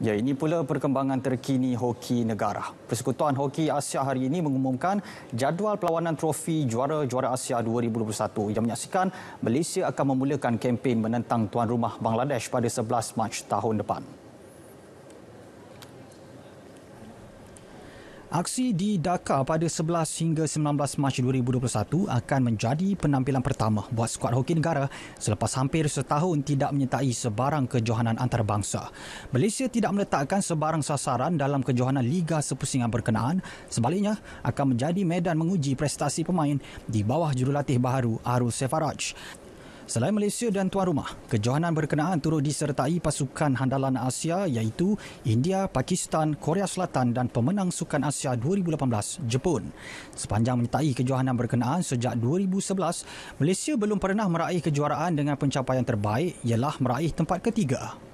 Ya, ini pula perkembangan terkini hoki negara. Persekutuan Hoki Asia hari ini mengumumkan jadual perlawanan trofi juara-juara Asia 2021. Yang menyaksikan Malaysia akan memulakan kempen menentang tuan rumah Bangladesh pada 11 Mac tahun depan. Aksi di Dhaka pada 11 hingga 19 Mac 2021 akan menjadi penampilan pertama buat skuad hoki negara selepas hampir setahun tidak menyertai sebarang kejohanan antarabangsa. Malaysia tidak meletakkan sebarang sasaran dalam kejohanan Liga Sepusingan berkenaan. Sebaliknya, akan menjadi medan menguji prestasi pemain di bawah jurulatih baharu Arul Sefaraj. Selain Malaysia dan tuan rumah, kejohanan berkenaan turut disertai pasukan handalan Asia iaitu India, Pakistan, Korea Selatan dan pemenang Sukan Asia 2018, Jepun. Sepanjang menyertai kejohanan berkenaan sejak 2011, Malaysia belum pernah meraih kejuaraan dengan pencapaian terbaik ialah meraih tempat ketiga.